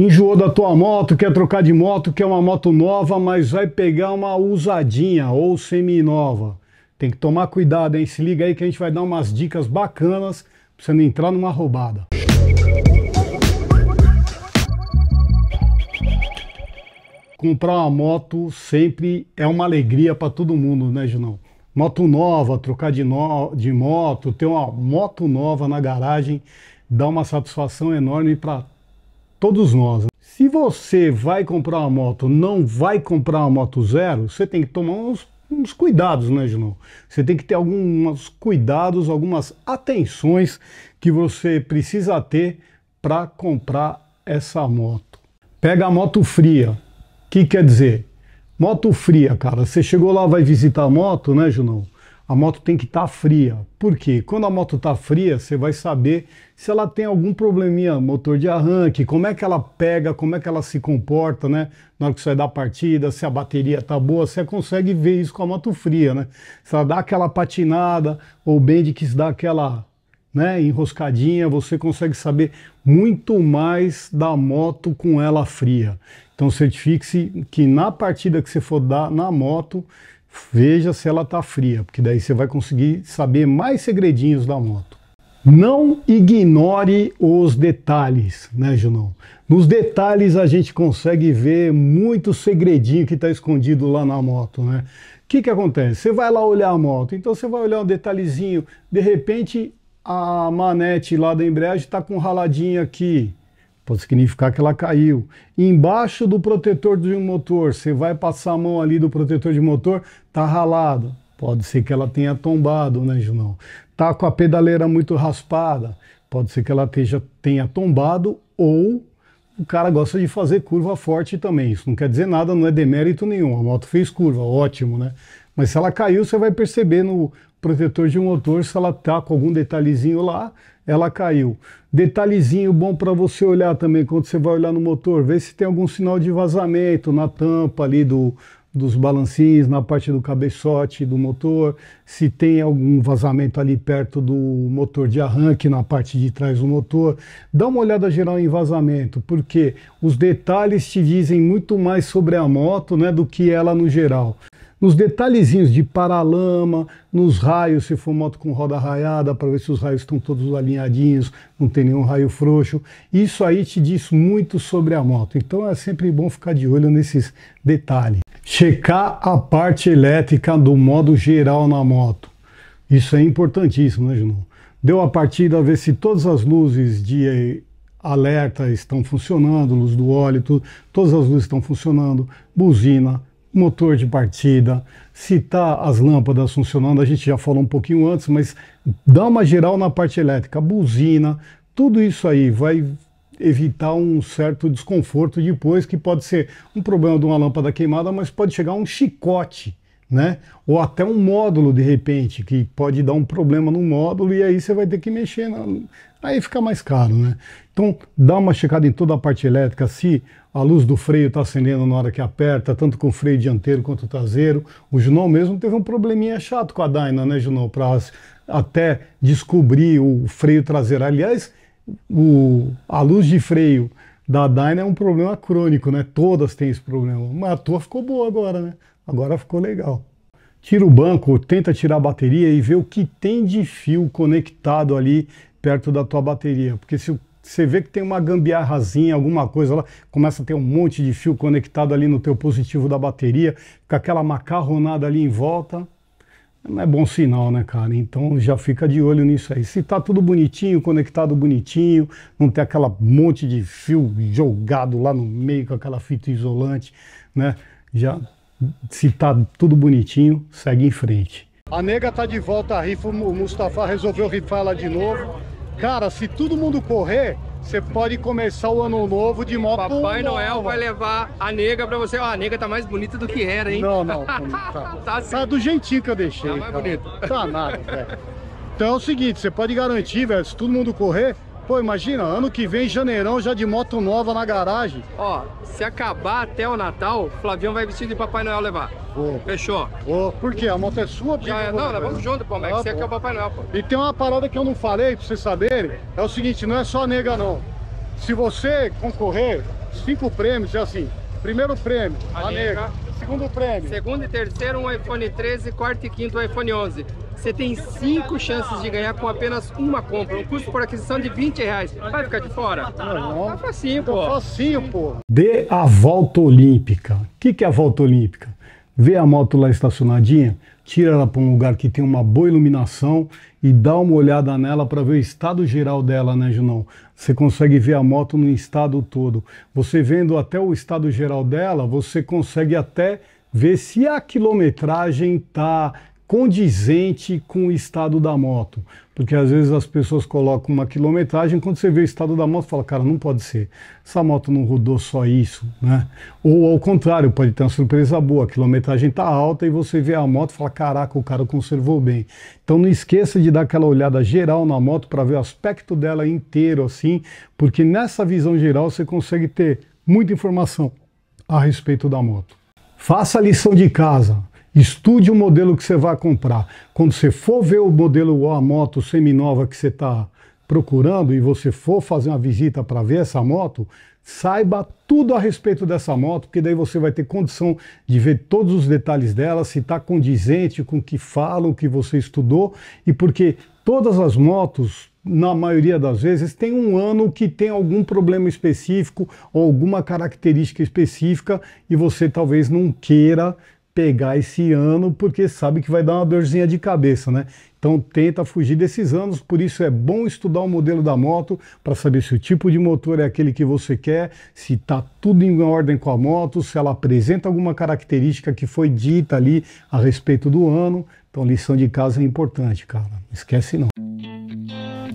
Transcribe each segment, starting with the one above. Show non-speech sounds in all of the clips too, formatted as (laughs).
Enjoou da tua moto, quer trocar de moto, quer uma moto nova, mas vai pegar uma usadinha ou semi-nova. Tem que tomar cuidado, hein? Se liga aí que a gente vai dar umas dicas bacanas pra você não entrar numa roubada. Comprar uma moto sempre é uma alegria para todo mundo, né, Junão? Moto nova, trocar de, no... de moto, ter uma moto nova na garagem dá uma satisfação enorme para todos nós. Né? Se você vai comprar uma moto, não vai comprar uma moto zero, você tem que tomar uns, uns cuidados, né, Junão? Você tem que ter alguns cuidados, algumas atenções que você precisa ter para comprar essa moto. Pega a moto fria. O que quer dizer? Moto fria, cara. Você chegou lá, vai visitar a moto, né, Juno? a moto tem que estar tá fria. porque Quando a moto está fria, você vai saber se ela tem algum probleminha, motor de arranque, como é que ela pega, como é que ela se comporta, né? Na hora que você dá partida, se a bateria está boa, você consegue ver isso com a moto fria, né? Se ela dá aquela patinada, ou o de que dá aquela né, enroscadinha, você consegue saber muito mais da moto com ela fria. Então certifique-se que na partida que você for dar na moto, veja se ela está fria, porque daí você vai conseguir saber mais segredinhos da moto. Não ignore os detalhes, né, Junão? Nos detalhes a gente consegue ver muito segredinho que está escondido lá na moto, né? O que, que acontece? Você vai lá olhar a moto, então você vai olhar um detalhezinho, de repente a manete lá da embreagem está com raladinha aqui, pode significar que ela caiu. Embaixo do protetor de um motor, você vai passar a mão ali do protetor de motor, tá ralado. Pode ser que ela tenha tombado, né, Junão? Tá com a pedaleira muito raspada, pode ser que ela tenha tombado ou o cara gosta de fazer curva forte também. Isso não quer dizer nada, não é demérito nenhum. A moto fez curva, ótimo, né? Mas se ela caiu, você vai perceber no protetor de motor se ela tá com algum detalhezinho lá, ela caiu. Detalhezinho bom para você olhar também quando você vai olhar no motor, ver se tem algum sinal de vazamento na tampa ali do dos balancins na parte do cabeçote do motor, se tem algum vazamento ali perto do motor de arranque, na parte de trás do motor. Dá uma olhada geral em vazamento, porque os detalhes te dizem muito mais sobre a moto né, do que ela no geral. Nos detalhezinhos de paralama, nos raios, se for moto com roda raiada, para ver se os raios estão todos alinhadinhos, não tem nenhum raio frouxo. Isso aí te diz muito sobre a moto. Então é sempre bom ficar de olho nesses detalhes checar a parte elétrica do modo geral na moto. Isso é importantíssimo, né, Juno? Deu a partida, ver se todas as luzes de alerta estão funcionando, luz do óleo, tudo, todas as luzes estão funcionando, buzina, motor de partida, se tá as lâmpadas funcionando, a gente já falou um pouquinho antes, mas dá uma geral na parte elétrica, buzina, tudo isso aí vai evitar um certo desconforto depois, que pode ser um problema de uma lâmpada queimada, mas pode chegar um chicote, né? Ou até um módulo de repente, que pode dar um problema no módulo e aí você vai ter que mexer, na... aí fica mais caro, né? Então dá uma checada em toda a parte elétrica, se a luz do freio está acendendo na hora que aperta, tanto com o freio dianteiro quanto o traseiro. O Junão mesmo teve um probleminha chato com a Dyna, né, Junão? Para até descobrir o freio traseiro. Aliás, o, a luz de freio da Dyna é um problema crônico, né? Todas têm esse problema. Mas a tua ficou boa agora, né? Agora ficou legal. Tira o banco, tenta tirar a bateria e vê o que tem de fio conectado ali perto da tua bateria. Porque se você vê que tem uma gambiarrazinha, alguma coisa lá, começa a ter um monte de fio conectado ali no teu positivo da bateria, com aquela macarronada ali em volta, não é bom sinal, né, cara? Então já fica de olho nisso aí. Se tá tudo bonitinho, conectado bonitinho, não tem aquela monte de fio jogado lá no meio com aquela fita isolante, né? Já se tá tudo bonitinho, segue em frente. A nega tá de volta a rifa, o Mustafa resolveu rifar ela de novo. Cara, se todo mundo correr, você pode começar o ano novo de moto Papai nova. Noel vai levar a nega pra você. ah, a nega tá mais bonita do que era, hein? Não, não. Tá, (laughs) tá, assim. tá do jeitinho que eu deixei. Tá mais bonito. Tá nada, velho. Então é o seguinte, você pode garantir, velho, se todo mundo correr, Pô, imagina, ano que vem, janeirão, já de moto nova na garagem. Ó, se acabar até o Natal, Flavião vai vestido de Papai Noel levar. Vou. Fechou. Vou. Por quê? A moto é sua? Já é, não, nós vamos junto, pô. Mas ah, você pô. aqui é o Papai Noel, pô. E tem uma parada que eu não falei, pra vocês saberem. É o seguinte, não é só nega, não. Se você concorrer, cinco prêmios, é assim. Primeiro prêmio, a, a nega. Segundo prêmio. Segundo e terceiro, um iPhone 13, quarto e quinto, um iPhone 11. Você tem cinco chances de ganhar com apenas uma compra. Um custo por aquisição de 20 reais. Vai ficar de fora? Não, não. Tá facinho, tá pô. Tá Facinho, pô. Dê a volta olímpica. O que, que é a volta olímpica? vê a moto lá estacionadinha, tira ela para um lugar que tem uma boa iluminação e dá uma olhada nela para ver o estado geral dela, né, Junão? Você consegue ver a moto no estado todo. Você vendo até o estado geral dela, você consegue até ver se a quilometragem tá condizente com o estado da moto. Porque às vezes as pessoas colocam uma quilometragem, quando você vê o estado da moto, fala, cara, não pode ser. Essa moto não rodou só isso, né? Ou ao contrário, pode ter uma surpresa boa, a quilometragem está alta e você vê a moto e fala, caraca, o cara conservou bem. Então não esqueça de dar aquela olhada geral na moto para ver o aspecto dela inteiro, assim, porque nessa visão geral você consegue ter muita informação a respeito da moto. Faça a lição de casa Estude o modelo que você vai comprar. Quando você for ver o modelo ou a moto seminova que você está procurando e você for fazer uma visita para ver essa moto, saiba tudo a respeito dessa moto, porque daí você vai ter condição de ver todos os detalhes dela, se está condizente com o que falam, o que você estudou, e porque todas as motos, na maioria das vezes, tem um ano que tem algum problema específico ou alguma característica específica e você talvez não queira pegar esse ano porque sabe que vai dar uma dorzinha de cabeça, né? Então tenta fugir desses anos, por isso é bom estudar o modelo da moto para saber se o tipo de motor é aquele que você quer, se está tudo em ordem com a moto, se ela apresenta alguma característica que foi dita ali a respeito do ano. Então lição de casa é importante, cara. Não esquece não.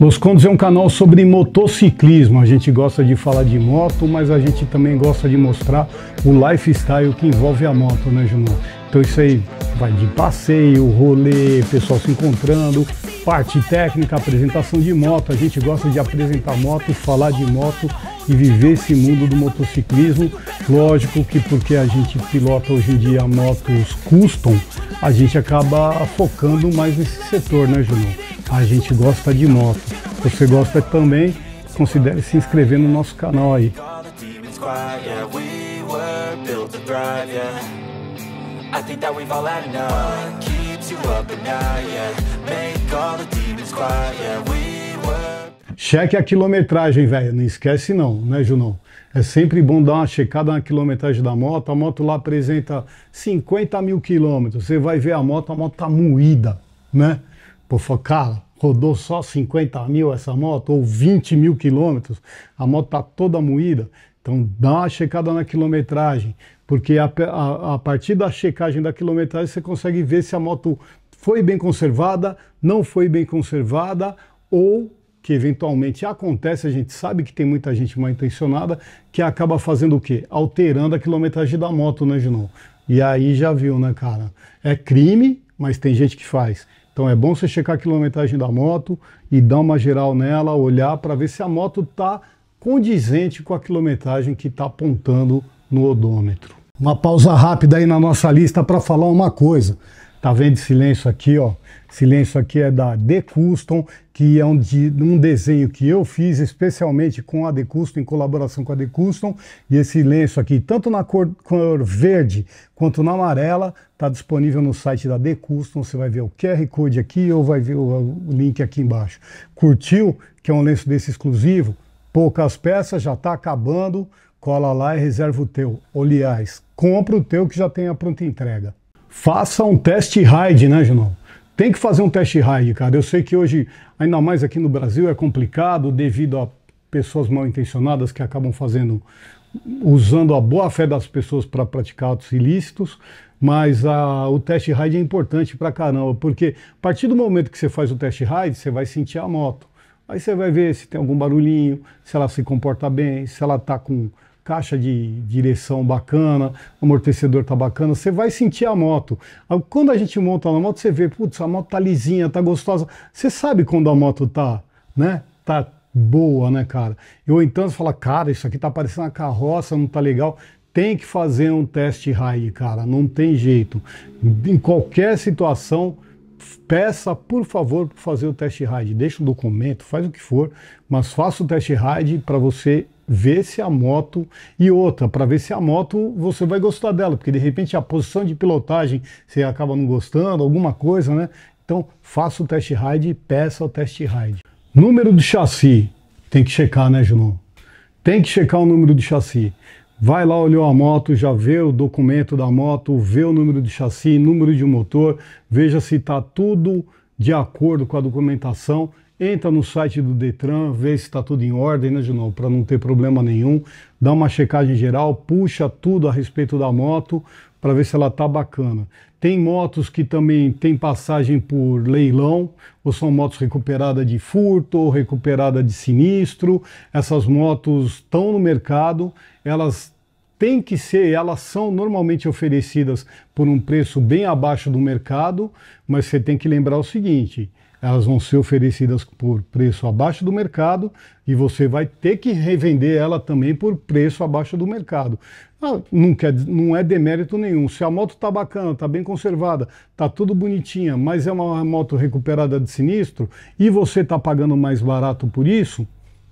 Los Condos é um canal sobre motociclismo. A gente gosta de falar de moto, mas a gente também gosta de mostrar o lifestyle que envolve a moto, né, Junão? Então isso aí vai de passeio, rolê, pessoal se encontrando, parte técnica, apresentação de moto. A gente gosta de apresentar moto, falar de moto e viver esse mundo do motociclismo. Lógico que porque a gente pilota hoje em dia motos custom, a gente acaba focando mais nesse setor, né, Junão? A gente gosta de moto. Você gosta também? Considere se inscrever no nosso canal aí. I think that we've all had enough What keeps you up at night, yeah Make all the demons quiet, yeah We Cheque a quilometragem, velho. Não esquece não, né, Junão? É sempre bom dar uma checada na quilometragem da moto. A moto lá apresenta 50 mil quilômetros. Você vai ver a moto, a moto tá moída, né? Pô, falou, cara, rodou só 50 mil essa moto, ou 20 mil quilômetros, a moto tá toda moída. Então dá uma checada na quilometragem, porque a, a, a partir da checagem da quilometragem você consegue ver se a moto foi bem conservada, não foi bem conservada, ou que eventualmente acontece, a gente sabe que tem muita gente mal intencionada, que acaba fazendo o quê? Alterando a quilometragem da moto, né, Junão? E aí já viu, né, cara? É crime, mas tem gente que faz. Então é bom você checar a quilometragem da moto e dar uma geral nela, olhar para ver se a moto está condizente com a quilometragem que está apontando no odômetro. Uma pausa rápida aí na nossa lista para falar uma coisa. Tá vendo silêncio aqui, ó? Silêncio aqui é da The Custom, que é um, de, um desenho que eu fiz especialmente com a The Custom, em colaboração com a The Custom. E esse lenço aqui, tanto na cor, cor verde quanto na amarela, está disponível no site da The Custom. Você vai ver o QR Code aqui ou vai ver o, o link aqui embaixo. Curtiu? Que é um lenço desse exclusivo? Poucas peças, já está acabando. Cola lá e reserva o teu. Aliás, compra o teu que já tem a pronta entrega faça um teste ride, né, Junão? Tem que fazer um teste ride, cara. Eu sei que hoje, ainda mais aqui no Brasil, é complicado devido a pessoas mal intencionadas que acabam fazendo, usando a boa fé das pessoas para praticar atos ilícitos, mas a, o teste ride é importante pra caramba, porque a partir do momento que você faz o teste ride, você vai sentir a moto. Aí você vai ver se tem algum barulhinho, se ela se comporta bem, se ela tá com caixa de direção bacana, amortecedor tá bacana, você vai sentir a moto. Quando a gente monta na moto, você vê, putz, a moto tá lisinha, tá gostosa. Você sabe quando a moto tá, né? Tá boa, né, cara? Ou então você fala, cara, isso aqui tá parecendo uma carroça, não tá legal. Tem que fazer um teste ride, cara, não tem jeito. Em qualquer situação, peça, por favor, para fazer o teste ride. Deixa o documento, faz o que for, mas faça o teste ride para você ver se a moto e outra, para ver se a moto você vai gostar dela, porque de repente a posição de pilotagem você acaba não gostando, alguma coisa, né? Então, faça o teste ride e peça o teste ride. Número do chassi, tem que checar, né, Junão? Tem que checar o número do chassi. Vai lá, olhou a moto, já vê o documento da moto, vê o número de chassi, número de motor, veja se está tudo de acordo com a documentação. Entra no site do Detran, vê se está tudo em ordem, né, de novo, para não ter problema nenhum. Dá uma checagem geral, puxa tudo a respeito da moto, para ver se ela tá bacana. Tem motos que também tem passagem por leilão, ou são motos recuperadas de furto, ou recuperada de sinistro. Essas motos estão no mercado, elas tem que ser, elas são normalmente oferecidas por um preço bem abaixo do mercado, mas você tem que lembrar o seguinte: elas vão ser oferecidas por preço abaixo do mercado e você vai ter que revender ela também por preço abaixo do mercado. Ah, não, quer, não é demérito nenhum. Se a moto está bacana, está bem conservada, está tudo bonitinha, mas é uma moto recuperada de sinistro e você está pagando mais barato por isso,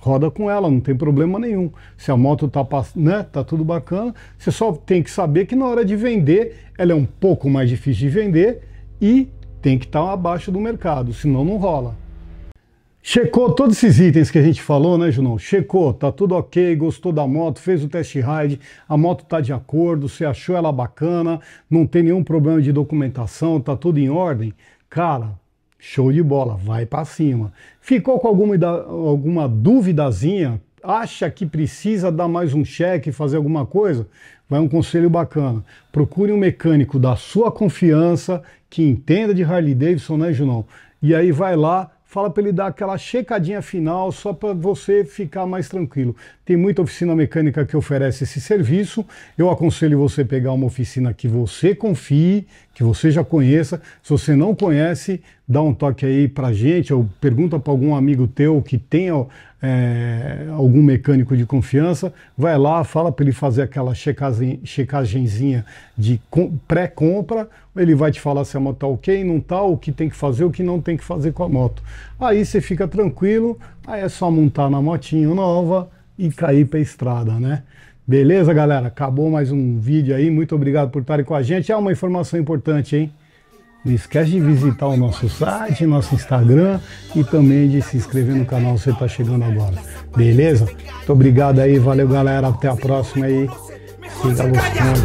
roda com ela, não tem problema nenhum. Se a moto tá, né, tá tudo bacana, você só tem que saber que na hora de vender, ela é um pouco mais difícil de vender e tem que estar tá abaixo do mercado, senão não rola. Checou todos esses itens que a gente falou, né, Junão? Checou, tá tudo ok, gostou da moto, fez o test ride, a moto tá de acordo, você achou ela bacana, não tem nenhum problema de documentação, tá tudo em ordem? Cara, Show de bola, vai para cima. Ficou com alguma, alguma duvidazinha? Acha que precisa dar mais um cheque, fazer alguma coisa? Vai um conselho bacana. Procure um mecânico da sua confiança, que entenda de Harley Davidson, né, Junão? E aí vai lá, fala para ele dar aquela checadinha final só para você ficar mais tranquilo. Tem muita oficina mecânica que oferece esse serviço. Eu aconselho você pegar uma oficina que você confie, que você já conheça. Se você não conhece, dá um toque aí pra gente ou pergunta para algum amigo teu que tenha é, algum mecânico de confiança. Vai lá, fala para ele fazer aquela checagem, de pré-compra. Ele vai te falar se a moto tá ok, não tá, o que tem que fazer, o que não tem que fazer com a moto. Aí você fica tranquilo, aí é só montar na motinha nova e cair pra estrada, né? Beleza, galera? Acabou mais um vídeo aí. Muito obrigado por estarem com a gente. É uma informação importante, hein? Não esquece de visitar o nosso site, nosso Instagram e também de se inscrever no canal se você está chegando agora. Beleza? Muito obrigado aí. Valeu, galera. Até a próxima aí. Siga gostando.